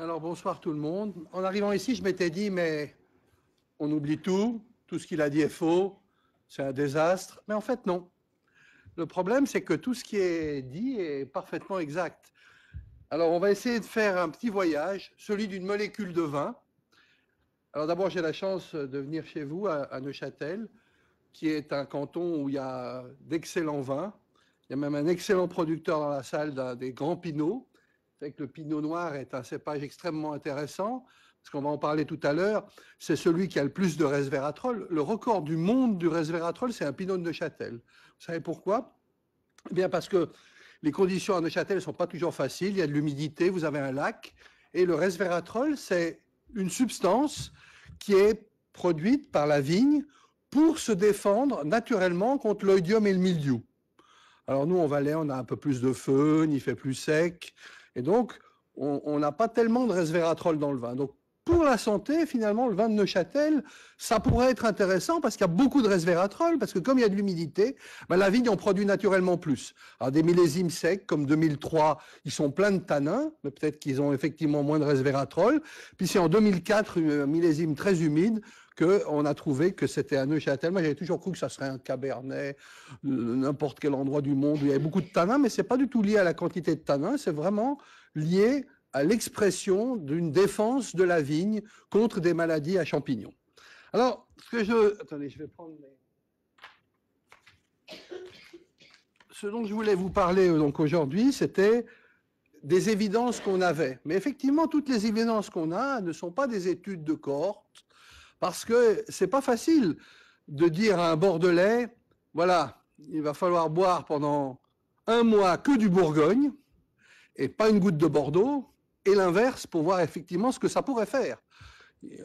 Alors bonsoir tout le monde. En arrivant ici, je m'étais dit, mais on oublie tout, tout ce qu'il a dit est faux, c'est un désastre. Mais en fait, non. Le problème, c'est que tout ce qui est dit est parfaitement exact. Alors on va essayer de faire un petit voyage, celui d'une molécule de vin. Alors d'abord, j'ai la chance de venir chez vous à, Neuchâtel, qui est un canton où il y a d'excellents vins. Il y a même un excellent producteur dans la salle des grands pinots le pinot noir est un cépage extrêmement intéressant, parce qu'on va en parler tout à l'heure. C'est celui qui a le plus de resveratrol. Le record du monde du resveratrol, c'est un pinot de Neuchâtel. Vous savez pourquoi Eh bien, parce que les conditions à Neuchâtel ne sont pas toujours faciles. Il y a de l'humidité, vous avez un lac. Et le resveratrol, c'est une substance qui est produite par la vigne pour se défendre naturellement contre l'oïdium et le mildiou. Alors nous, en Valais, on a un peu plus de feu, il fait plus sec, et donc, on n'a pas tellement de resveratrol dans le vin. Donc, pour la santé, finalement, le vin de Neuchâtel, ça pourrait être intéressant parce qu'il y a beaucoup de resveratrol, parce que comme il y a de l'humidité, ben, la vigne en produit naturellement plus. Alors, des millésimes secs, comme 2003, ils sont pleins de tanins, mais peut-être qu'ils ont effectivement moins de resveratrol. Puis, c'est en 2004, un euh, millésime très humide, qu'on a trouvé que c'était un neuchâtel. Moi, J'avais toujours cru que ça serait un cabernet, n'importe quel endroit du monde où il y avait beaucoup de tanins, mais c'est pas du tout lié à la quantité de tanins, c'est vraiment lié à l'expression d'une défense de la vigne contre des maladies à champignons. Alors, ce que je... Attendez, je vais prendre Ce dont je voulais vous parler euh, donc aujourd'hui, c'était des évidences qu'on avait. Mais effectivement, toutes les évidences qu'on a ne sont pas des études de cohorte, parce que c'est pas facile de dire à un Bordelais, voilà, il va falloir boire pendant un mois que du Bourgogne et pas une goutte de Bordeaux, et l'inverse pour voir effectivement ce que ça pourrait faire.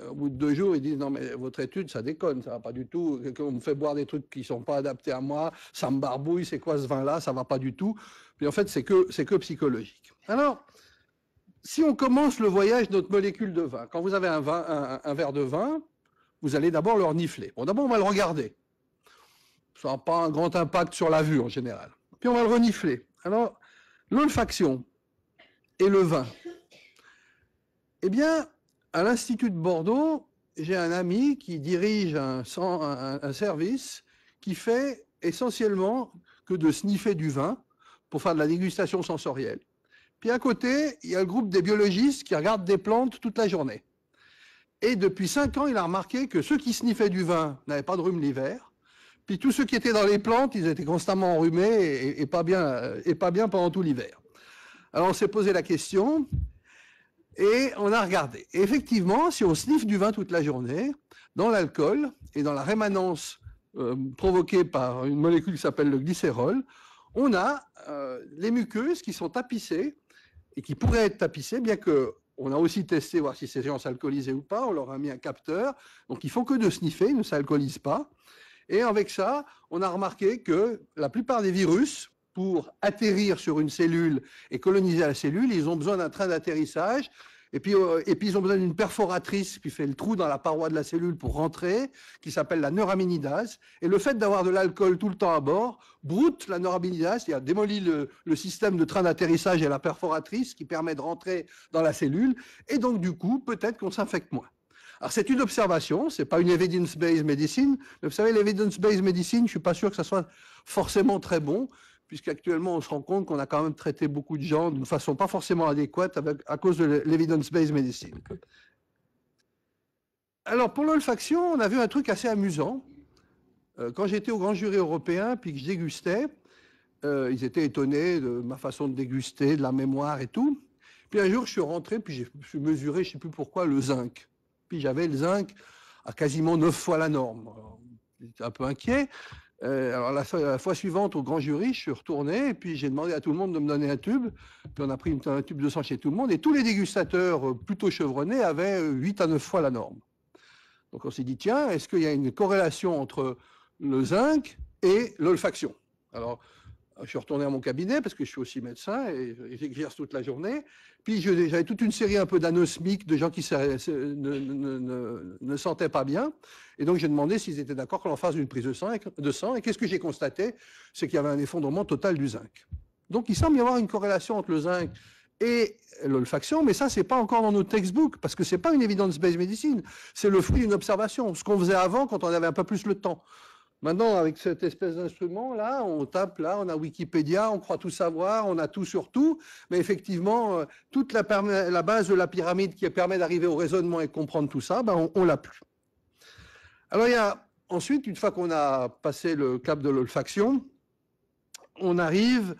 au bout de deux jours, ils disent non mais votre étude ça déconne, ça va pas du tout. On me fait boire des trucs qui sont pas adaptés à moi, ça me barbouille, c'est quoi ce vin-là, ça va pas du tout. Mais en fait c'est que c'est que psychologique. Alors si on commence le voyage de notre molécule de vin, quand vous avez un, vin, un verre de vin, vous allez d'abord le renifler. Bon, d'abord, on va le regarder. Ça n'a pas un grand impact sur la vue en général. Puis on va le renifler. Alors, l'olfaction et le vin. Eh bien, à l'Institut de Bordeaux, j'ai un ami qui dirige un, un, service qui fait essentiellement que de sniffer du vin pour faire de la dégustation sensorielle. Puis à côté, il y a le groupe des biologistes qui regardent des plantes toute la journée. Et depuis cinq ans, il a remarqué que ceux qui sniffaient du vin n'avaient pas de rhume l'hiver. Puis tous ceux qui étaient dans les plantes, ils étaient constamment enrhumés et, pas, bien, euh, et pas bien pendant tout l'hiver. Alors on s'est posé la question et on a regardé. effectivement, si on sniffe du vin toute la journée, dans l'alcool et dans la rémanence euh, provoquée par une molécule qui s'appelle le glycérol, on a euh, les muqueuses qui sont tapissées et qui pourraient être tapissées, bien que on a aussi testé voir si ces gens s'alcoolisaient ou pas. On leur a mis un capteur. Donc, ils font que de sniffer, ils ne s'alcoolisent pas. Et avec ça, on a remarqué que la plupart des virus, pour atterrir sur une cellule et coloniser la cellule, ils ont besoin d'un train d'atterrissage euh, et puis, ils ont besoin d'une perforatrice qui fait le trou dans la paroi de la cellule pour rentrer, qui s'appelle la neuraminidase. Et le fait d'avoir de l'alcool tout le temps à bord broute la neuraminidase, cest a démoli le, système de train d'atterrissage et la perforatrice qui permet de rentrer dans la cellule. Et donc du coup, peut-être qu'on s'infecte moins. Alors c'est une observation, c'est pas une evidence-based medicine, vous savez, l'evidence-based medicine, je suis pas sûr que ça soit forcément très bon puisqu'actuellement on se rend compte qu'on a quand même traité beaucoup de gens d'une façon pas forcément adéquate avec, à cause de l'evidence-based medicine. Alors pour l'olfaction, on a vu un truc assez amusant. Euh, quand j'étais au grand jury européen, puis que je dégustais, euh, ils étaient étonnés de ma façon de déguster, de la mémoire et tout. Puis un jour, je suis rentré, puis je suis mesuré, je ne sais plus pourquoi, le zinc. Puis j'avais le zinc à quasiment neuf fois la norme. Euh, étaient un peu inquiet. Euh, alors la fois, suivante, au grand jury, je suis retourné et puis j'ai demandé à tout le monde de me donner un tube. Puis on a pris une, un tube de sang chez tout le monde et tous les dégustateurs euh, plutôt chevronnés avaient 8 euh, à 9 fois la norme. Donc on s'est dit, tiens, est-ce qu'il y a une corrélation entre le zinc et l'olfaction Alors je suis retourné à mon cabinet parce que je suis aussi médecin et j'exerce toute la journée. Puis j'avais toute une série un peu d'anosmiques, de gens qui ne, ne, ne, sentaient pas bien. Et donc j'ai demandé s'ils étaient d'accord qu'on en fasse une prise de sang. De Et qu'est-ce que j'ai constaté C'est qu'il y avait un effondrement total du zinc. Donc il semble y avoir une corrélation entre le zinc et l'olfaction, mais ça, c'est pas encore dans nos textbooks, parce que c'est pas une évidence based medicine, C'est le fruit d'une observation. Ce qu'on faisait avant quand on avait un peu plus le temps. Maintenant, avec cette espèce d'instrument, là, on tape, là, on a Wikipédia, on croit tout savoir, on a tout sur tout, mais effectivement, euh, toute la, base de la pyramide qui permet d'arriver au raisonnement et comprendre tout ça, ben, on, ne l'a plus. Alors, il y a ensuite, une fois qu'on a passé le cap de l'olfaction, on arrive,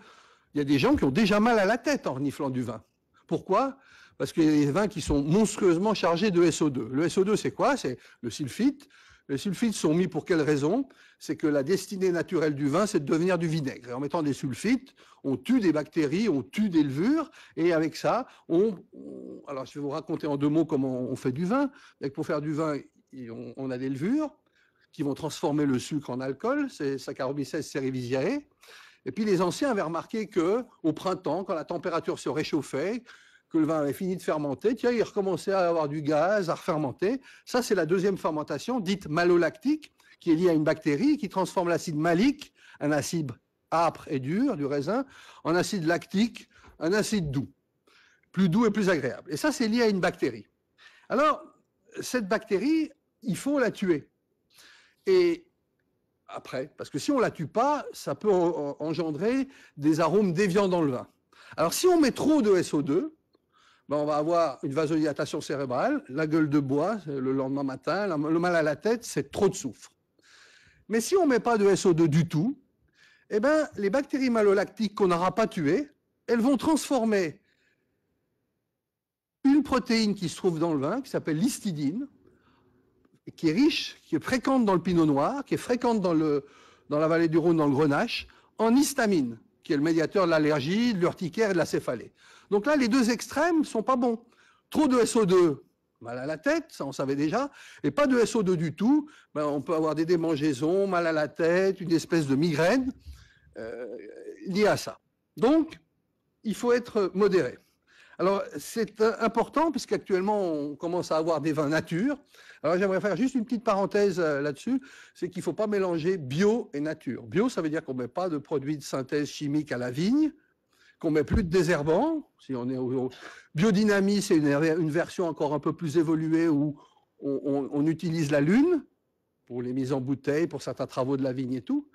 il y a des gens qui ont déjà mal à la tête en reniflant du vin. Pourquoi Parce qu'il y a des vins qui sont monstrueusement chargés de SO2. Le SO2, c'est quoi C'est le sulfite, les sulfites sont mis pour quelle raison C'est que la destinée naturelle du vin, c'est de devenir du vinaigre. Et en mettant des sulfites, on tue des bactéries, on tue des levures, et avec ça, on... Alors, je vais vous raconter en deux mots comment on fait du vin. Pour faire du vin, on a des levures qui vont transformer le sucre en alcool, c'est Saccharomyces cerevisiae. Et puis les anciens avaient remarqué que au printemps, quand la température se réchauffait, que le vin avait fini de fermenter, tiens, il recommençait à avoir du gaz, à refermenter. Ça, c'est la deuxième fermentation, dite malolactique, qui est liée à une bactérie qui transforme l'acide malique, un acide âpre et dur du raisin, en acide lactique, un acide doux, plus doux et plus agréable. Et ça, c'est lié à une bactérie. Alors, cette bactérie, il faut la tuer. Et après, parce que si on la tue pas, ça peut engendrer des arômes déviants dans le vin. Alors si on met trop de SO2, ben, on va avoir une vasodilatation cérébrale, la gueule de bois le lendemain matin, le mal à la tête, c'est trop de soufre. Mais si on ne met pas de SO2 du tout, eh ben, les bactéries malolactiques qu'on n'aura pas tuées, elles vont transformer une protéine qui se trouve dans le vin, qui s'appelle l'histidine, qui est riche, qui est fréquente dans le pinot noir, qui est fréquente dans, dans la vallée du Rhône, dans le Grenache, en histamine, qui est le médiateur de l'allergie, de l'urticaire et de la céphalée. Donc là, les deux extrêmes sont pas bons. Trop de SO2, mal à la tête, ça on savait déjà, et pas de SO2 du tout, ben, on peut avoir des démangeaisons, mal à la tête, une espèce de migraine euh, liée à ça. Donc, il faut être modéré. Alors, c'est euh, important, puisqu'actuellement, on commence à avoir des vins nature. Alors, j'aimerais faire juste une petite parenthèse euh, là-dessus, c'est qu'il ne faut pas mélanger bio et nature. Bio, ça veut dire qu'on ne met pas de produits de synthèse chimique à la vigne, qu'on met plus de désherbants. Si on est au... biodynamie, c'est une, version encore un peu plus évoluée où on, utilise la lune pour les mises en bouteille, pour certains travaux de la vigne et tout.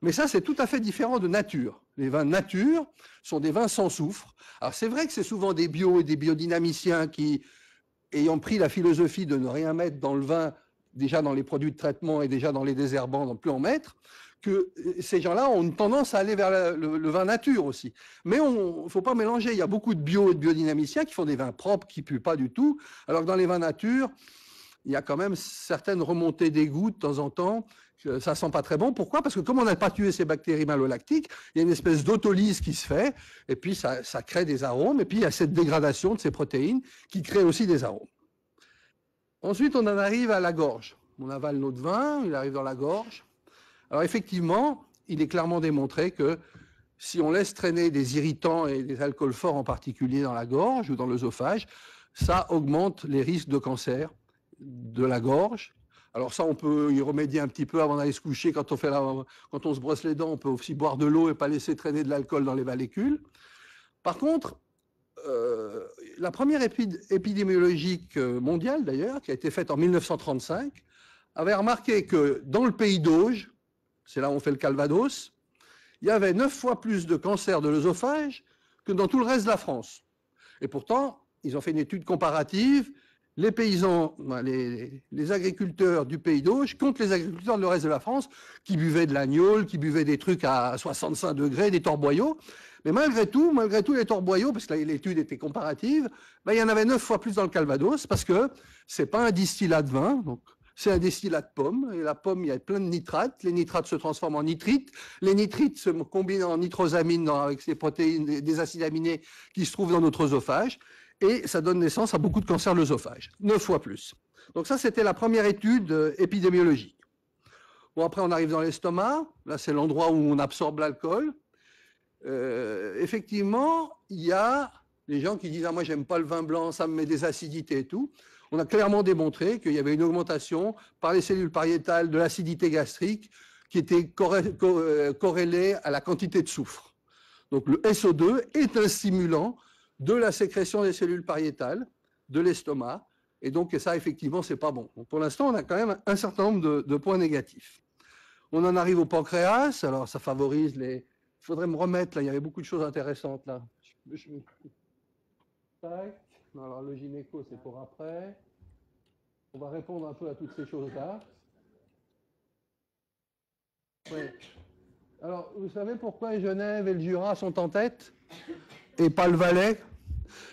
Mais ça, c'est tout à fait différent de nature. Les vins nature sont des vins sans soufre. Alors c'est vrai que c'est souvent des bio et des biodynamiciens qui, ayant pris la philosophie de ne rien mettre dans le vin, déjà dans les produits de traitement et déjà dans les désherbants, non plus en mettre, que euh, ces gens-là ont une tendance à aller vers le, vin nature aussi. Mais il ne faut pas mélanger. Il y a beaucoup de bio et de biodynamiciens qui font des vins propres qui puent pas du tout, alors que dans les vins nature, il y a quand même certaines remontées d'égouts de temps en temps. Ça sent pas très bon. Pourquoi Parce que comme on n'a pas tué ces bactéries malolactiques, il y a une espèce d'autolyse qui se fait, et puis ça, ça crée des arômes, et puis il y a cette dégradation de ces protéines qui crée aussi des arômes. Ensuite, on en arrive à la gorge. On avale notre vin, il arrive dans la gorge. Alors effectivement, il est clairement démontré que si on laisse traîner des irritants et des alcools forts en particulier dans la gorge ou dans l'œsophage, ça augmente les risques de cancer de la gorge. Alors ça, on peut y remédier un petit peu avant d'aller se coucher. Quand on, fait quand on se brosse les dents, on peut aussi boire de l'eau et pas laisser traîner de l'alcool dans les valécules. Par contre, euh, la première épidémiologie épidémiologique euh, mondiale, d'ailleurs, qui a été faite en 1935, avait remarqué que dans le pays d'Auge, c'est là où on fait le Calvados, il y avait neuf fois plus de cancers de l'œsophage que dans tout le reste de la France. Et pourtant, ils ont fait une étude comparative. Les paysans, ben, les, agriculteurs du pays d'Auge contre les agriculteurs du le reste de la France qui buvaient de l'agneau, qui buvaient des trucs à 65 degrés, des torboyaux. Mais malgré tout, malgré tout les torboyaux, parce que l'étude était comparative, ben, il y en avait neuf fois plus dans le Calvados parce que c'est pas un distillat de vin, donc c'est un destillat de pomme. Et la pomme, il y a plein de nitrates. Les nitrates se transforment en nitrites. Les nitrites se combinent en nitrosamines avec ces protéines, des acides aminés qui se trouvent dans notre œsophage. Et ça donne naissance à beaucoup de cancers de l'œsophage. Neuf fois plus. Donc ça, c'était la première étude euh, épidémiologique. Bon, après, on arrive dans l'estomac. Là, c'est l'endroit où on absorbe l'alcool. Euh, effectivement, il y a les gens qui disent ah moi j'aime pas le vin blanc, ça me met des acidités et tout on a clairement démontré qu'il y avait une augmentation par les cellules pariétales de l'acidité gastrique qui était euh, corrélée à la quantité de soufre. Donc le SO2 est un stimulant de la sécrétion des cellules pariétales, de l'estomac, et donc ça, effectivement, c'est pas bon. pour l'instant, on a quand même un certain nombre de, points négatifs. On en arrive au pancréas, alors ça favorise les... Il faudrait me remettre, là, il y avait beaucoup de choses intéressantes, là alors le gynéco, c'est pour après. On va répondre un peu à toutes ces choses-là. Alors, vous savez pourquoi Genève et le Jura sont en tête et pas le Valais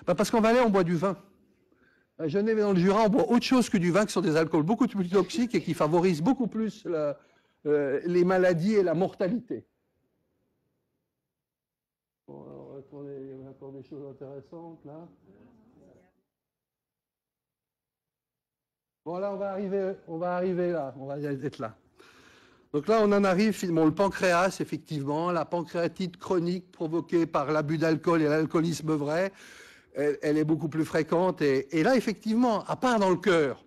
bah, Parce qu'en Valais, on boit du vin. À Genève et dans le Jura, on boit autre chose que du vin, qui sont des alcools beaucoup plus toxiques et qui favorisent beaucoup plus euh, les maladies et la mortalité. Bon, alors, on va des choses intéressantes là. Bon, là, on va arriver, on va arriver là, on va être là. Donc là, on en arrive, finalement, le pancréas, effectivement, la pancréatite chronique provoquée par l'abus d'alcool et l'alcoolisme vrai, elle, est beaucoup plus fréquente. Et, là, effectivement, à part dans le cœur,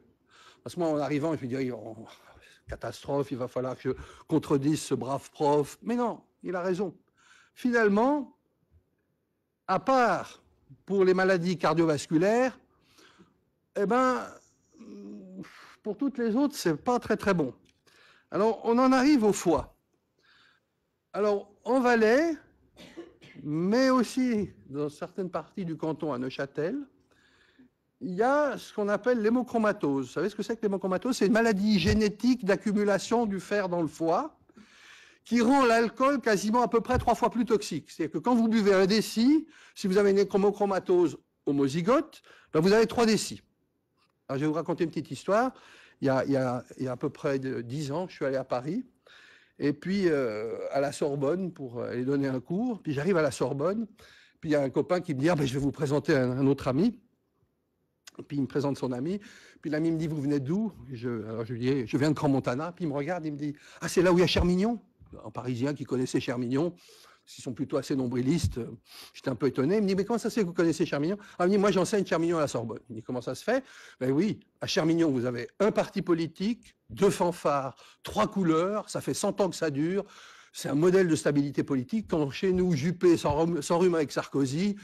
parce que moi, en arrivant, je me dis, oh, catastrophe, il va falloir que je contredise ce brave prof. Mais non, il a raison. Finalement, à part pour les maladies cardiovasculaires, eh ben, pour toutes les autres, c'est pas très très bon. Alors, on en arrive au foie. Alors, en Valais, mais aussi dans certaines parties du canton à Neuchâtel, il y a ce qu'on appelle l'hémochromatose. Vous savez ce que c'est que l'hémochromatose C'est une maladie génétique d'accumulation du fer dans le foie qui rend l'alcool quasiment à peu près trois fois plus toxique. C'est-à-dire que quand vous buvez un déci, si vous avez une hémochromatose homozygote, ben vous avez trois décis je vais vous raconter une petite histoire. Il y a, à peu près dix ans, je suis allé à Paris, et puis euh, à la Sorbonne pour aller donner un cours. Puis j'arrive à la Sorbonne, puis il y a un copain qui me dit ah, ben, Je vais vous présenter un, autre ami. Puis il me présente son ami. Puis l'ami me dit Vous venez d'où je, Alors je lui dis Je viens de Grand Montana. Puis il me regarde, il me dit Ah, c'est là où il y a Chermignon. Un parisien qui connaissait Chermignon s'ils sont plutôt assez nombrilistes, euh, j'étais un peu étonné. Il me dit, mais comment ça se fait que vous connaissez Charmignon ah, Il me dit, moi j'enseigne Charmignon à la Sorbonne. Il me dit, comment ça se fait Ben oui, à Charmignon, vous avez un parti politique, deux fanfares, trois couleurs, ça fait 100 ans que ça dure, c'est un modèle de stabilité politique. Quand chez nous, Juppé s'enrhume avec Sarkozy,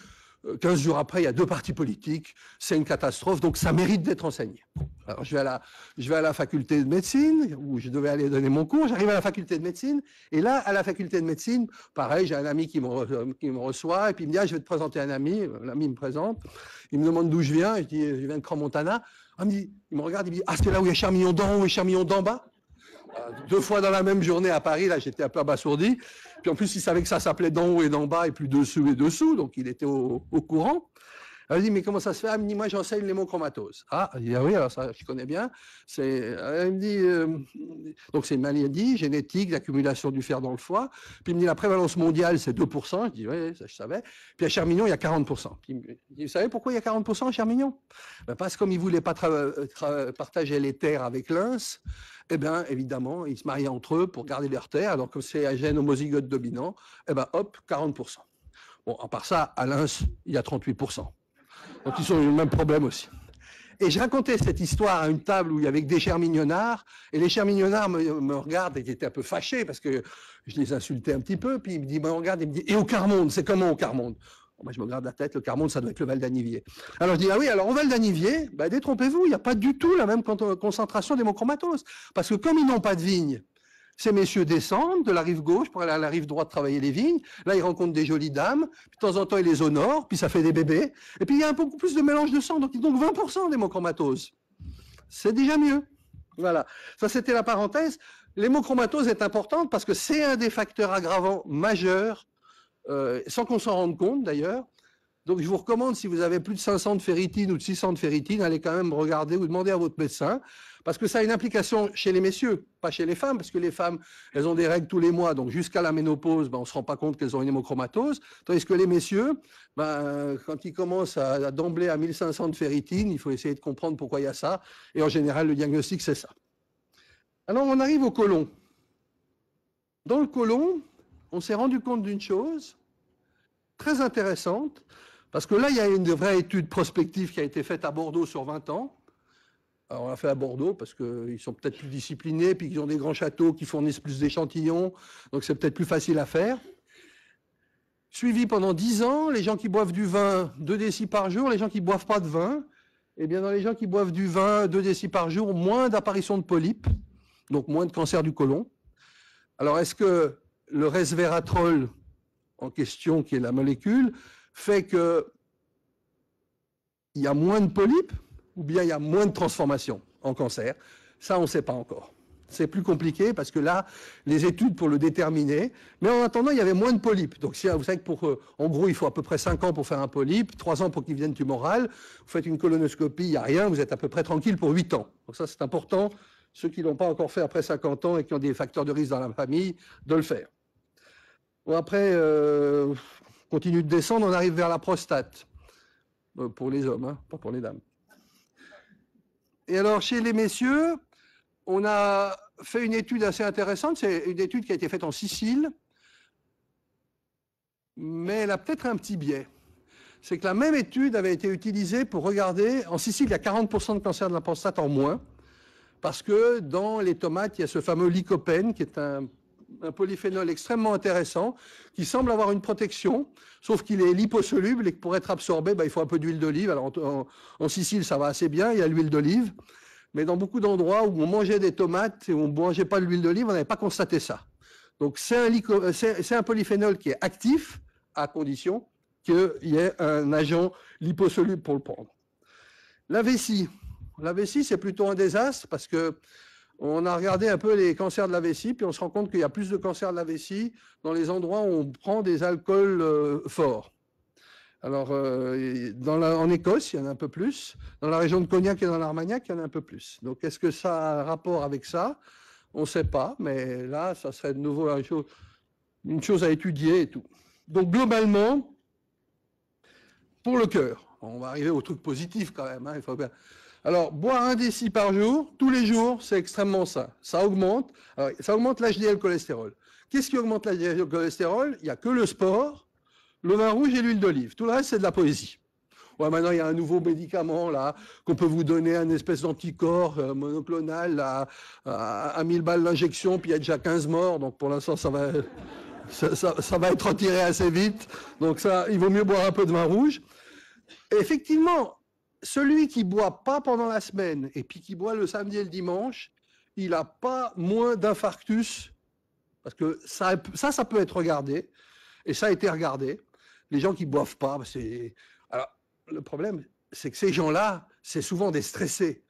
15 euh, jours après, il y a deux partis politiques, c'est une catastrophe, donc ça mérite d'être enseigné. Alors je vais, à la, je vais à la faculté de médecine, où je devais aller donner mon cours, j'arrive à la faculté de médecine, et là, à la faculté de médecine, pareil, j'ai un ami qui me, reçoit, et puis il me dit, ah, je vais te présenter un ami, l'ami me présente, il me demande d'où je viens, je dis, je viens de Cran-Montana, il me regarde, il me dit, ah, c'est là où il y a Charmillon d'en haut et Charmillon d'en bas euh, deux fois dans la même journée à Paris, là j'étais un peu abasourdi. Puis en plus, il savait que ça s'appelait d'en haut et d'en bas et plus dessus et dessous, donc il était au courant. Elle dit, mais comment ça se fait Elle me dit, moi j'enseigne l'hémochromatose. Ah, ah oui, alors ça, je connais bien. Euh, elle me dit, euh, donc c'est une maladie génétique l'accumulation du fer dans le foie. Puis il me dit, la prévalence mondiale, c'est 2%. Je dis, oui, ça je savais. Puis à Charmignon, il y a 40%. Puis, me dit, vous savez pourquoi il y a 40% à Charmignon ben, Parce que comme ils ne voulaient pas partager les terres avec l'ins. eh bien, évidemment, ils se mariaient entre eux pour garder leurs terres. Alors que c'est un gène homozygote dominant, Et eh ben, hop, 40%. Bon, à part ça, à l'ins, il y a 38%. Donc ils ont eu le même problème aussi. Et je racontais cette histoire à une table où il y avait des des mignonnards. Et les chers me, me regardent et étaient un peu fâchés parce que je les insultais un petit peu. Puis ils me disent, bah, regarde, me et au Carmonde, c'est comment au Carmonde moi, oh, bah, je me regarde la tête, le Carmonde, ça doit être le Val d'Anivier. Alors je dis, ah oui, alors au Val d'Anivier, bah, détrompez-vous, il n'y a pas du tout la même concentration d'hémochromatose. Parce que comme ils n'ont pas de vigne, ces messieurs descendent de la rive gauche pour aller à la rive droite travailler les vignes. Là, ils rencontrent des jolies dames. Puis, de temps en temps, ils les honorent. Puis, ça fait des bébés. Et puis, il y a un peu plus de mélange de sang. Donc, donc 20% d'hémochromatose. C'est déjà mieux. Voilà. Ça, c'était la parenthèse. L'hémochromatose est importante parce que c'est un des facteurs aggravants majeurs, euh, sans qu'on s'en rende compte d'ailleurs, donc, je vous recommande, si vous avez plus de 500 de ferritine ou de 600 de ferritine, allez quand même regarder ou demander à votre médecin, parce que ça a une implication chez les messieurs, pas chez les femmes, parce que les femmes, elles ont des règles tous les mois, donc jusqu'à la ménopause, ben, on ne se rend pas compte qu'elles ont une hémochromatose, tandis que les messieurs, ben, quand ils commencent à, à d'emblée à 1500 de ferritine, il faut essayer de comprendre pourquoi il y a ça, et en général, le diagnostic, c'est ça. Alors, on arrive au colon. Dans le colon, on s'est rendu compte d'une chose très intéressante, parce que là, il y a une vraie étude prospective qui a été faite à Bordeaux sur 20 ans. Alors, on l'a fait à Bordeaux parce qu'ils sont peut-être plus disciplinés, puis qu'ils ont des grands châteaux qui fournissent plus d'échantillons, donc c'est peut-être plus facile à faire. Suivi pendant 10 ans, les gens qui boivent du vin 2 décis par jour, les gens qui ne boivent pas de vin, et eh bien, dans les gens qui boivent du vin 2 décis par jour, moins d'apparition de polypes, donc moins de cancer du côlon. Alors, est-ce que le resveratrol en question, qui est la molécule, fait que il y a moins de polypes ou bien il y a moins de transformations en cancer. Ça, on ne sait pas encore. C'est plus compliqué parce que là, les études pour le déterminer. Mais en attendant, il y avait moins de polypes. Donc, vous savez que pour, euh, en gros, il faut à peu près 5 ans pour faire un polype, 3 ans pour qu'il vienne tumoral. Vous faites une colonoscopie, il n'y a rien, vous êtes à peu près tranquille pour 8 ans. Donc, ça, c'est important. Ceux qui ne l'ont pas encore fait après 50 ans et qui ont des facteurs de risque dans la famille, de le faire. Bon, après, euh, continue de descendre, on arrive vers la prostate. Euh, pour les hommes, hein, pas pour les dames. Et alors, chez les messieurs, on a fait une étude assez intéressante. C'est une étude qui a été faite en Sicile, mais elle a peut-être un petit biais. C'est que la même étude avait été utilisée pour regarder. En Sicile, il y a 40% de cancer de la prostate en moins, parce que dans les tomates, il y a ce fameux lycopène, qui est un un polyphénol extrêmement intéressant qui semble avoir une protection, sauf qu'il est liposoluble et que pour être absorbé, bah, il faut un peu d'huile d'olive. Alors en, Sicile, ça va assez bien, il y a l'huile d'olive. Mais dans beaucoup d'endroits où on mangeait des tomates et où on ne mangeait pas de l'huile d'olive, on n'avait pas constaté ça. Donc c'est un, c'est un polyphénol qui est actif, à condition qu'il y ait un agent liposoluble pour le prendre. La vessie. La vessie, c'est plutôt un désastre parce que on a regardé un peu les cancers de la vessie, puis on se rend compte qu'il y a plus de cancers de la vessie dans les endroits où on prend des alcools euh, forts. Alors, euh, en Écosse, il y en a un peu plus. Dans la région de Cognac et dans l'Armagnac, il y en a un peu plus. Donc, est-ce que ça a un rapport avec ça On ne sait pas, mais là, ça serait de nouveau une chose, à étudier et tout. Donc, globalement, pour le cœur, on va arriver au truc positif quand même. Hein, il faut bien. Alors, boire un déci par jour, tous les jours, c'est extrêmement sain. Ça augmente. Ah ça augmente l'HDL cholestérol. Qu'est-ce qui augmente l'HDL cholestérol Il n'y a que le sport, le vin rouge et l'huile d'olive. Tout le reste, c'est de la poésie. Ouais, maintenant, il y a un nouveau médicament, là, qu'on peut vous donner, un espèce d'anticorps euh, monoclonal, à, 1000 balles d'injection, puis il y a déjà 15 morts. Donc, pour l'instant, ça va, ça, va être retiré assez vite. Donc, ça, il vaut mieux boire un peu de vin rouge. effectivement, celui qui boit pas pendant la semaine et puis qui boit le samedi et le dimanche, il n'a pas moins d'infarctus. Parce que ça, ça, peut être regardé. Et ça a été regardé. Les gens qui boivent pas, bah, c'est. Alors, le problème, c'est que ces gens-là, c'est souvent des stressés.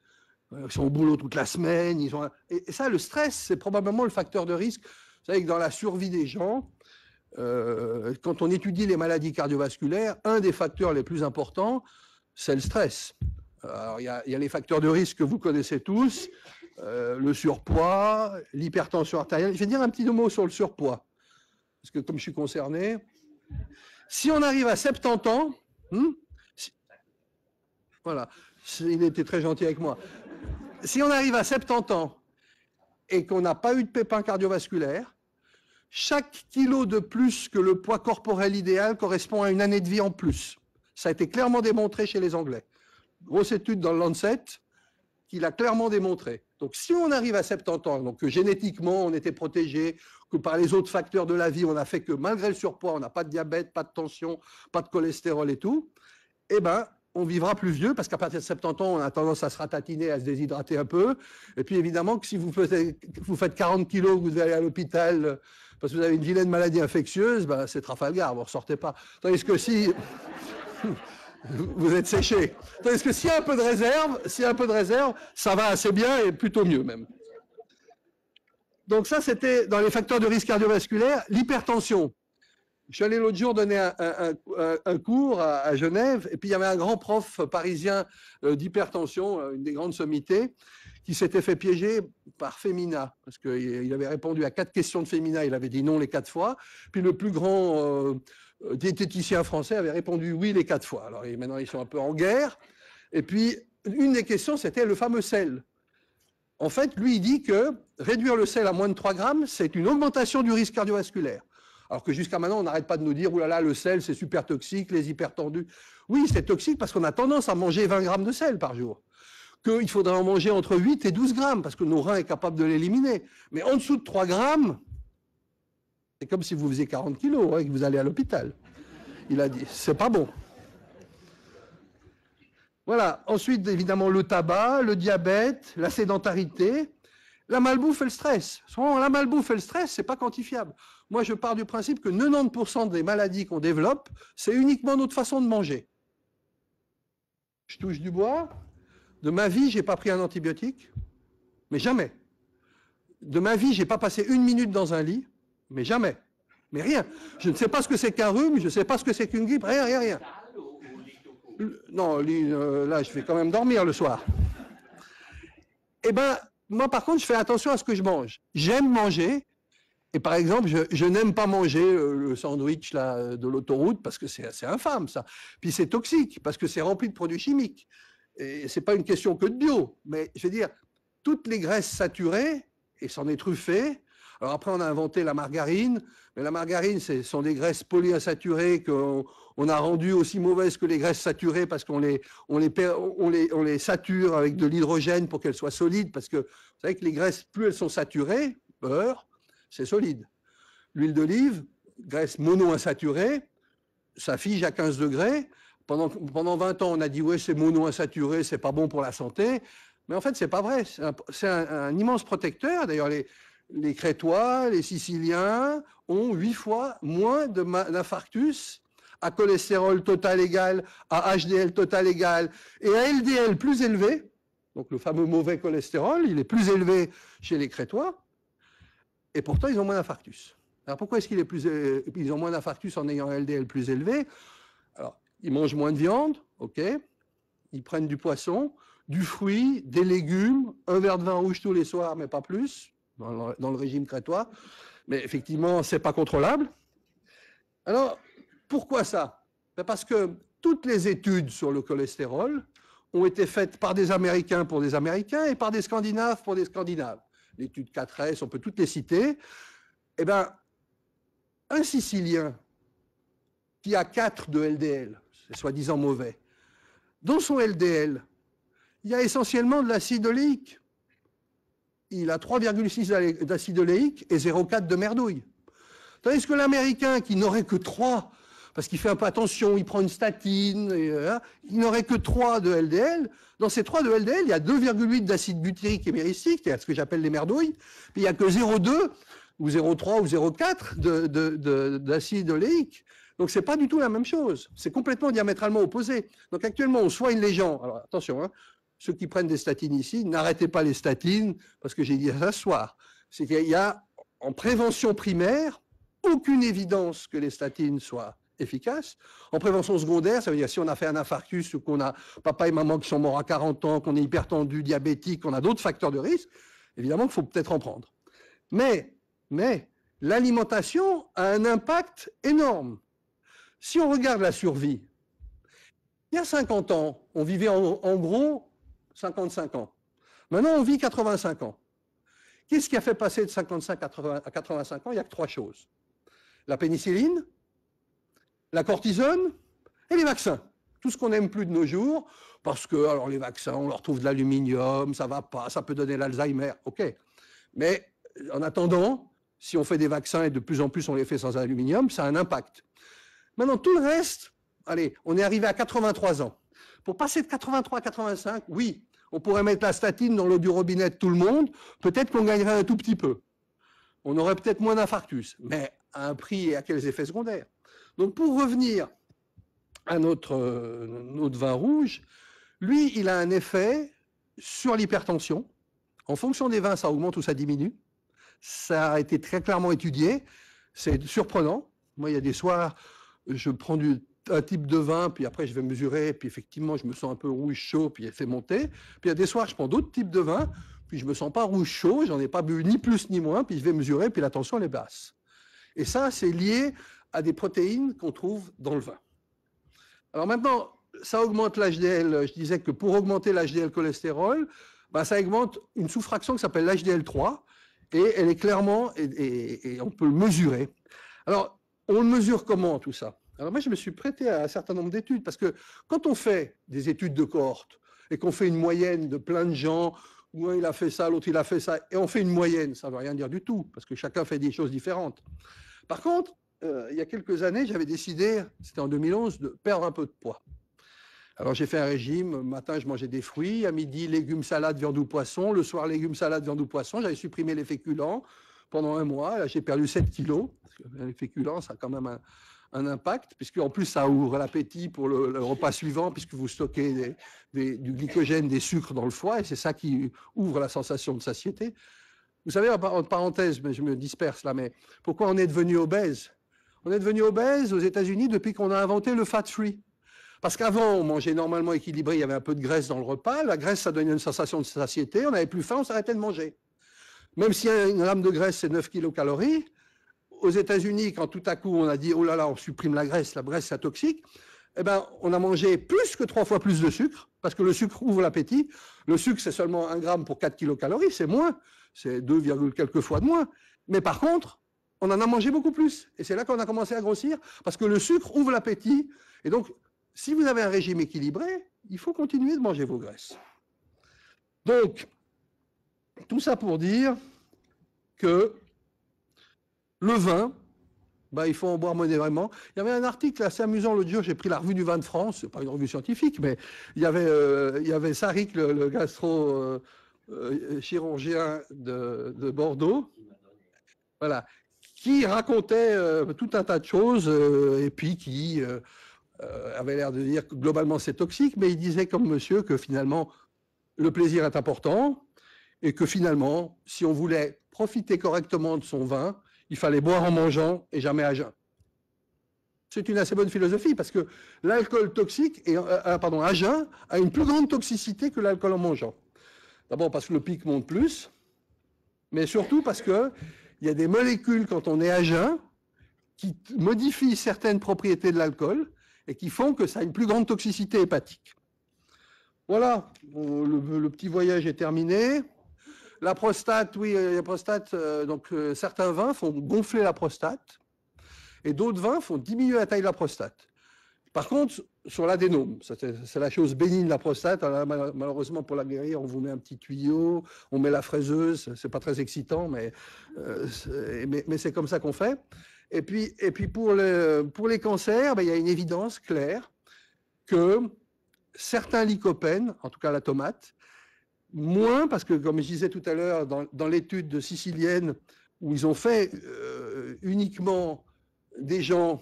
Euh, ils sont au boulot toute la semaine. Ils et, ça, le stress, c'est probablement le facteur de risque. Vous savez que dans la survie des gens, euh, quand on étudie les maladies cardiovasculaires, un des facteurs les plus importants, c'est le stress. Alors, il y, a les facteurs de risque que vous connaissez tous, euh, le surpoids, l'hypertension artérielle. Je vais dire un petit mot sur le surpoids, parce que comme je suis concerné, si on arrive à 70 ans, hmm, voilà, il était très gentil avec moi. Si on arrive à 70 ans et qu'on n'a pas eu de pépin cardiovasculaire, chaque kilo de plus que le poids corporel idéal correspond à une année de vie en plus. Ça a été clairement démontré chez les Anglais. Grosse étude dans le Lancet qui l'a clairement démontré. Donc si on arrive à 70 ans, donc que génétiquement on était protégé, que par les autres facteurs de la vie, on a fait que malgré le surpoids, on n'a pas de diabète, pas de tension, pas de cholestérol et tout, eh ben on vivra plus vieux parce qu'à partir de 70 ans, on a tendance à se ratatiner, à se déshydrater un peu. Et puis évidemment que si vous faites, vous faites 40 kilos, vous aller à l'hôpital parce que vous avez une vilaine maladie infectieuse, ben, c'est Trafalgar, vous ne ressortez pas. Tandis que si vous êtes séché. Parce que s'il y a un peu de réserve, s'il un peu de réserve, ça va assez bien et plutôt mieux même. Donc ça, c'était dans les facteurs de risque cardiovasculaire, l'hypertension. Je suis allé l'autre jour donner un, cours à, Genève, et puis il y avait un grand prof parisien euh, d'hypertension, euh, une des grandes sommités, qui s'était fait piéger par Femina, parce qu'il avait répondu à quatre questions de Femina, il avait dit non les quatre fois. Puis le plus grand... Euh, euh, diététicien français avait répondu oui les quatre fois. Alors maintenant, ils sont un peu en guerre. Et puis, une des questions, c'était le fameux sel. En fait, lui, il dit que réduire le sel à moins de 3 grammes, c'est une augmentation du risque cardiovasculaire. Alors que jusqu'à maintenant, on n'arrête pas de nous dire, oulala, le sel, c'est super toxique, les hypertendus. Oui, c'est toxique parce qu'on a tendance à manger 20 grammes de sel par jour. Qu'il faudrait en manger entre 8 et 12 grammes parce que nos reins sont capables de l'éliminer. Mais en dessous de 3 grammes, c'est comme si vous faisiez 40 kilos hein, et que vous allez à l'hôpital. Il a dit, c'est pas bon. Voilà. Ensuite, évidemment, le tabac, le diabète, la sédentarité, la malbouffe et le stress. La malbouffe et le stress, c'est pas quantifiable. Moi, je pars du principe que 90% des maladies qu'on développe, c'est uniquement notre façon de manger. Je touche du bois. De ma vie, j'ai pas pris un antibiotique, mais jamais. De ma vie, j'ai pas passé une minute dans un lit. Mais jamais. Mais rien. Je ne sais pas ce que c'est qu'un rhume, je ne sais pas ce que c'est qu'une grippe, rien, rien, rien. Non, euh, là, je vais quand même dormir le soir. Eh bien, moi, par contre, je fais attention à ce que je mange. J'aime manger. Et par exemple, je, n'aime pas manger euh, le sandwich de l'autoroute parce que c'est infâme, ça. Puis c'est toxique parce que c'est rempli de produits chimiques. Et ce n'est pas une question que de bio. Mais je veux dire, toutes les graisses saturées, et s'en est alors après, on a inventé la margarine, mais la margarine, ce sont des graisses polyinsaturées qu'on a rendues aussi mauvaises que les graisses saturées parce qu'on les, on les, on les, on les sature avec de l'hydrogène pour qu'elles soient solides, parce que vous savez que les graisses, plus elles sont saturées, beurre, c'est solide. L'huile d'olive, graisse monoinsaturée, ça fige à 15 degrés. Pendant, pendant 20 ans, on a dit, ouais, c'est monoinsaturé, c'est pas bon pour la santé. Mais en fait, c'est pas vrai. C'est un, un, immense protecteur. D'ailleurs, les, les Crétois, les Siciliens ont huit fois moins d'infarctus à cholestérol total égal, à HDL total égal et à LDL plus élevé. Donc le fameux mauvais cholestérol, il est plus élevé chez les Crétois. Et pourtant, ils ont moins d'infarctus. Alors pourquoi est-ce qu'ils euh, ont moins d'infarctus en ayant LDL plus élevé Alors, ils mangent moins de viande, ok. Ils prennent du poisson, du fruit, des légumes, un verre de vin rouge tous les soirs, mais pas plus dans le, régime crétois. Mais effectivement, c'est pas contrôlable. Alors, pourquoi ça ben, Parce que toutes les études sur le cholestérol ont été faites par des Américains pour des Américains et par des Scandinaves pour des Scandinaves. L'étude 4S, on peut toutes les citer. Eh bien, un Sicilien qui a 4 de LDL, c'est soi-disant mauvais, dans son LDL, il y a essentiellement de l'acide oléique il a 3,6 d'acide oléique et 0,4 de merdouille. Tandis que l'Américain, qui n'aurait que 3, parce qu'il fait un peu attention, il prend une statine, et, euh, hein, il n'aurait que 3 de LDL. Dans ces 3 de LDL, il y a 2,8 d'acide butyrique et méristique, c'est ce que j'appelle les merdouilles, il n'y a que 0,2 ou 0,3 ou 0,4 d'acide oléique. Donc c'est pas du tout la même chose. C'est complètement diamétralement opposé. Donc actuellement, on soigne les gens. Alors attention, hein, ceux qui prennent des statines ici, n'arrêtez pas les statines, parce que j'ai dit ça ce soir. C'est qu'il y a, en prévention primaire, aucune évidence que les statines soient efficaces. En prévention secondaire, ça veut dire si on a fait un infarctus ou qu'on a papa et maman qui sont morts à 40 ans, qu'on est hypertendu, diabétique, qu'on a d'autres facteurs de risque, évidemment qu'il faut peut-être en prendre. Mais, mais, l'alimentation a un impact énorme. Si on regarde la survie, il y a 50 ans, on vivait en, en gros 55 ans. Maintenant, on vit 85 ans. Qu'est-ce qui a fait passer de 55 à 85 ans Il n'y a que trois choses. La pénicilline, la cortisone et les vaccins. Tout ce qu'on n'aime plus de nos jours, parce que alors les vaccins, on leur trouve de l'aluminium, ça va pas, ça peut donner l'Alzheimer, ok. Mais en attendant, si on fait des vaccins et de plus en plus on les fait sans aluminium, ça a un impact. Maintenant, tout le reste, allez, on est arrivé à 83 ans. Pour passer de 83 à 85, oui, on pourrait mettre la statine dans l'eau du robinet de tout le monde, peut-être qu'on gagnerait un tout petit peu. On aurait peut-être moins d'infarctus, mais à un prix et à quels effets secondaires. Donc pour revenir à notre, euh, notre vin rouge, lui, il a un effet sur l'hypertension. En fonction des vins, ça augmente ou ça diminue. Ça a été très clairement étudié. C'est surprenant. Moi, il y a des soirs, je prends du un type de vin, puis après je vais mesurer, puis effectivement je me sens un peu rouge chaud, puis elle fait monter. Puis il y a des soirs, je prends d'autres types de vin, puis je me sens pas rouge chaud, j'en ai pas bu ni plus ni moins, puis je vais mesurer, puis la tension elle est basse. Et ça, c'est lié à des protéines qu'on trouve dans le vin. Alors maintenant, ça augmente l'HDL. Je disais que pour augmenter l'HDL cholestérol, bah, ça augmente une sous-fraction qui s'appelle l'HDL3, et elle est clairement, et, et on peut le mesurer. Alors, on le mesure comment tout ça alors moi, je me suis prêté à un certain nombre d'études, parce que quand on fait des études de cohorte et qu'on fait une moyenne de plein de gens, où un il a fait ça, l'autre il a fait ça, et on fait une moyenne, ça ne veut rien dire du tout, parce que chacun fait des choses différentes. Par contre, euh, il y a quelques années, j'avais décidé, c'était en 2011, de perdre un peu de poids. Alors j'ai fait un régime, matin je mangeais des fruits, à midi légumes, salades, viande ou poisson, le soir légumes, salades, viande ou poisson, j'avais supprimé les féculents pendant un mois, là j'ai perdu 7 kilos, les féculents ça a quand même un, un impact, puisque en plus ça ouvre l'appétit pour le, repas suivant, puisque vous stockez du glycogène, des sucres dans le foie, et c'est ça qui ouvre la sensation de satiété. Vous savez, en parenthèse, mais je me disperse là, mais pourquoi on est devenu obèse On est devenu obèse aux États-Unis depuis qu'on a inventé le fat-free. Parce qu'avant, on mangeait normalement équilibré, il y avait un peu de graisse dans le repas, la graisse, ça donnait une sensation de satiété, on n'avait plus faim, on s'arrêtait de manger. Même si une lame de graisse, c'est 9 kilocalories, aux États-Unis, quand tout à coup on a dit oh là là, on supprime la graisse, la graisse c'est toxique, eh ben on a mangé plus que trois fois plus de sucre parce que le sucre ouvre l'appétit. Le sucre c'est seulement 1 gramme pour 4 kilocalories, c'est moins, c'est 2, quelques fois de moins. Mais par contre, on en a mangé beaucoup plus et c'est là qu'on a commencé à grossir parce que le sucre ouvre l'appétit et donc si vous avez un régime équilibré, il faut continuer de manger vos graisses. Donc tout ça pour dire que le vin, bah, il faut en boire modérément. Il y avait un article assez amusant l'autre jour, j'ai pris la revue du vin de France, pas une revue scientifique, mais il y avait, euh, il y avait Saric, le, gastro euh, euh, chirurgien de, Bordeaux, voilà, qui racontait tout un tas de choses et puis qui avait l'air de dire que globalement c'est toxique, mais il disait comme monsieur que finalement le plaisir est important et que finalement, si on voulait profiter correctement de son vin, il fallait boire en mangeant et jamais à jeun. C'est une assez bonne philosophie parce que l'alcool toxique, euh, euh, pardon, à jeun, a une plus grande toxicité que l'alcool en mangeant. D'abord parce que le pic monte plus, mais surtout parce que il y a des molécules quand on est à jeun qui modifient certaines propriétés de l'alcool et qui font que ça a une plus grande toxicité hépatique. Voilà, le petit voyage est terminé la prostate, oui, euh, la prostate, euh, donc euh, certains vins font gonfler la prostate et d'autres vins font diminuer la taille de la prostate. Par contre, sur l'adénome, c'est la chose bénigne de la prostate. malheureusement, pour la guérir, on vous met un petit tuyau, on met la fraiseuse. C'est pas très excitant, mais mais, c'est comme ça qu'on fait. Et puis et puis pour les pour les cancers, ben, il y a une évidence claire que certains lycopènes, en tout cas la tomate, moins parce que, comme je disais tout à l'heure, dans, l'étude sicilienne où ils ont fait euh, uniquement des gens.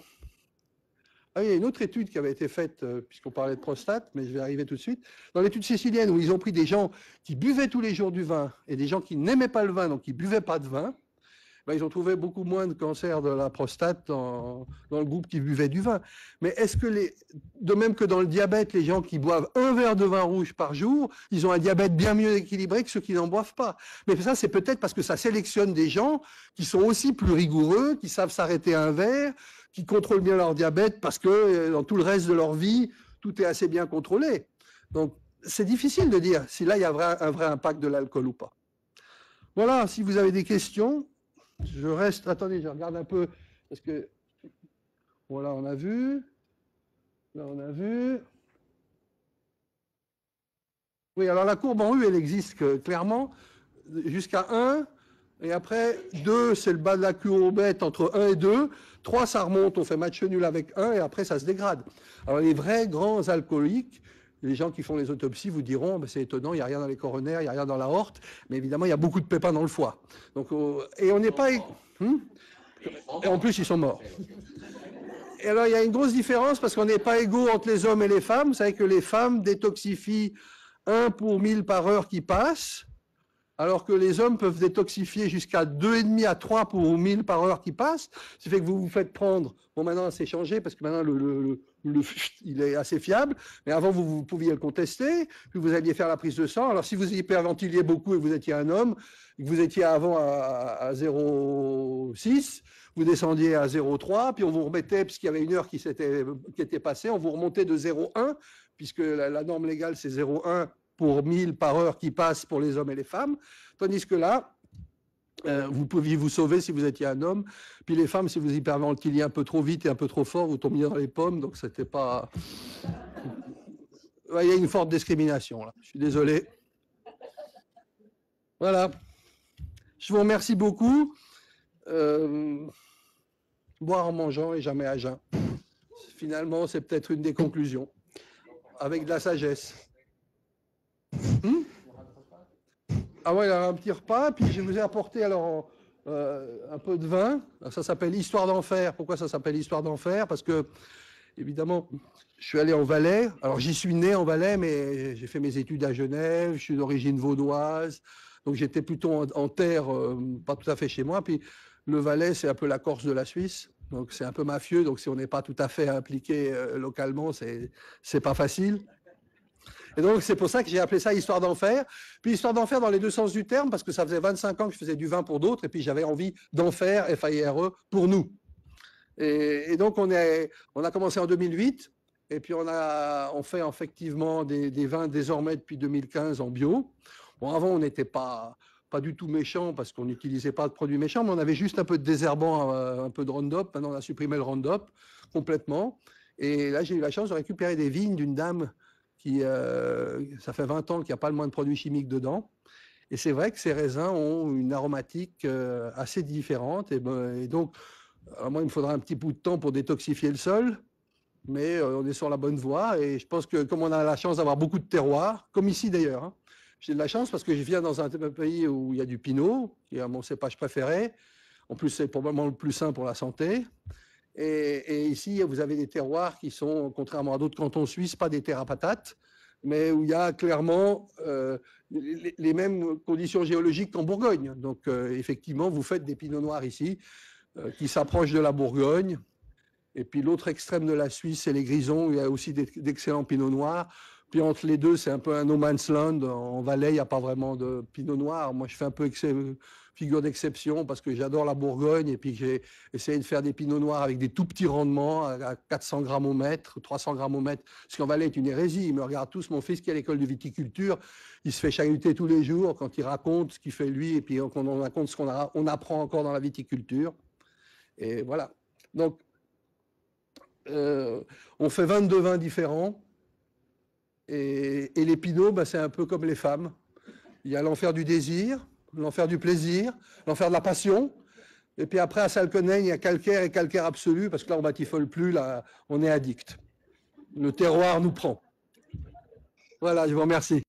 Ah, il y a une autre étude qui avait été faite, euh, puisqu'on parlait de prostate, mais je vais arriver tout de suite. Dans l'étude sicilienne où ils ont pris des gens qui buvaient tous les jours du vin et des gens qui n'aimaient pas le vin, donc qui ne buvaient pas de vin, bah, ils ont trouvé beaucoup moins de cancers de la prostate dans, le groupe qui buvait du vin. Mais est-ce que les, de même que dans le diabète, les gens qui boivent un verre de vin rouge par jour, ils ont un diabète bien mieux équilibré que ceux qui n'en boivent pas. Mais ça, c'est peut-être parce que ça sélectionne des gens qui sont aussi plus rigoureux, qui savent s'arrêter à un verre, qui contrôlent bien leur diabète parce que euh, dans tout le reste de leur vie, tout est assez bien contrôlé. Donc, c'est difficile de dire si là, il y a un vrai impact de l'alcool ou pas. Voilà, si vous avez des questions je reste, attendez, je regarde un peu, parce que, voilà, on a vu, là, on a vu. Oui, alors la courbe en U, elle existe clairement, jusqu'à 1, et après, 2, c'est le bas de la courbe entre 1 et 2. 3, ça remonte, on fait match nul avec 1, et après, ça se dégrade. Alors, les vrais grands alcooliques, les gens qui font les autopsies vous diront, bah, c'est étonnant, il n'y a rien dans les coronaires, il n'y a rien dans la horte, mais évidemment, il y a beaucoup de pépins dans le foie. Donc, oh, et on n'est pas... Hmm et en plus, ils sont morts. Et alors, il y a une grosse différence parce qu'on n'est pas égaux entre les hommes et les femmes. Vous savez que les femmes détoxifient un pour 1000 par heure qui passe, alors que les hommes peuvent détoxifier jusqu'à deux et demi à 3 pour 1000 par heure qui passe. Ce fait que vous vous faites prendre. Bon, maintenant, c'est changé parce que maintenant, le, il est assez fiable, mais avant vous, pouviez le contester, puis vous alliez faire la prise de sang. Alors si vous hyperventiliez beaucoup et vous étiez un homme, que vous étiez avant à, 0,6, vous descendiez à 0,3, puis on vous remettait, puisqu'il y avait une heure qui, s'était, qui était passée, on vous remontait de 0,1, puisque la, la norme légale c'est 0,1 pour 1000 par heure qui passe pour les hommes et les femmes, tandis que là, euh, vous pouviez vous sauver si vous étiez un homme. Puis les femmes, si vous hyperventiliez un peu trop vite et un peu trop fort, vous tombiez dans les pommes. Donc c'était pas. Il y a une forte discrimination Je suis désolé. Voilà. Je vous remercie beaucoup. Euh, boire en mangeant et jamais à jeun. Finalement, c'est peut-être une des conclusions. Avec de la sagesse. Ah ouais, un petit repas, puis je vous ai apporté alors euh, un peu de vin. Ça s'appelle Histoire d'enfer. Pourquoi ça s'appelle Histoire d'enfer Parce que, évidemment, je suis allé en Valais. Alors j'y suis né en Valais, mais j'ai fait mes études à Genève. Je suis d'origine vaudoise. Donc j'étais plutôt en, terre, euh, pas tout à fait chez moi. Puis le Valais, c'est un peu la Corse de la Suisse. Donc c'est un peu mafieux. Donc si on n'est pas tout à fait impliqué euh, localement, c'est c'est pas facile. Et donc, c'est pour ça que j'ai appelé ça Histoire d'enfer. Puis, Histoire d'enfer dans les deux sens du terme, parce que ça faisait 25 ans que je faisais du vin pour d'autres, et puis j'avais envie d'en faire, FIRE, pour nous. Et, donc, on, est, on a commencé en 2008, et puis on, a, on fait effectivement des, des vins désormais depuis 2015 en bio. Bon, avant, on n'était pas pas du tout méchant parce qu'on n'utilisait pas de produits méchants, mais on avait juste un peu de désherbant, euh, un peu de Roundup. Maintenant, on a supprimé le Roundup complètement. Et là, j'ai eu la chance de récupérer des vignes d'une dame qui, euh, ça fait 20 ans qu'il n'y a pas le moins de produits chimiques dedans. Et c'est vrai que ces raisins ont une aromatique euh, assez différente. Et, ben, et donc, euh, moi, il me faudra un petit bout de temps pour détoxifier le sol, mais on est sur la bonne voie. Et je pense que comme on a la chance d'avoir beaucoup de terroirs, comme ici d'ailleurs, hein, j'ai de la chance parce que je viens dans un pays où il y a du pinot, qui est mon cépage préféré. En plus, c'est probablement le plus sain pour la santé. Et, ici, vous avez des terroirs qui sont, contrairement à d'autres cantons suisses, pas des terres à patates, mais où il y a clairement euh, les, mêmes conditions géologiques qu'en Bourgogne. Donc, euh, effectivement, vous faites des pinots noirs ici euh, qui s'approchent de la Bourgogne. Et puis l'autre extrême de la Suisse, c'est les Grisons. Où il y a aussi d'excellents pinots noirs. Puis entre les deux, c'est un peu un no man's land. En Valais, il n'y a pas vraiment de pinot noir. Moi, je fais un peu figure d'exception parce que j'adore la Bourgogne et puis j'ai essayé de faire des pinots noirs avec des tout petits rendements à 400 grammes au mètre, 300 grammes au mètre. Ce qu'en Valais est une hérésie. Ils me regardent tous. Mon fils qui est à l'école de viticulture, il se fait chahuter tous les jours quand il raconte ce qu'il fait lui et puis on raconte ce qu'on on apprend encore dans la viticulture. Et voilà. Donc, euh, on fait 22 vins différents. Et, et les bah, c'est un peu comme les femmes. Il y a l'enfer du désir, l'enfer du plaisir, l'enfer de la passion. Et puis après, à Salconen, il y a calcaire et calcaire absolu, parce que là, on batifole plus, là, on est addict. Le terroir nous prend. Voilà, je vous remercie.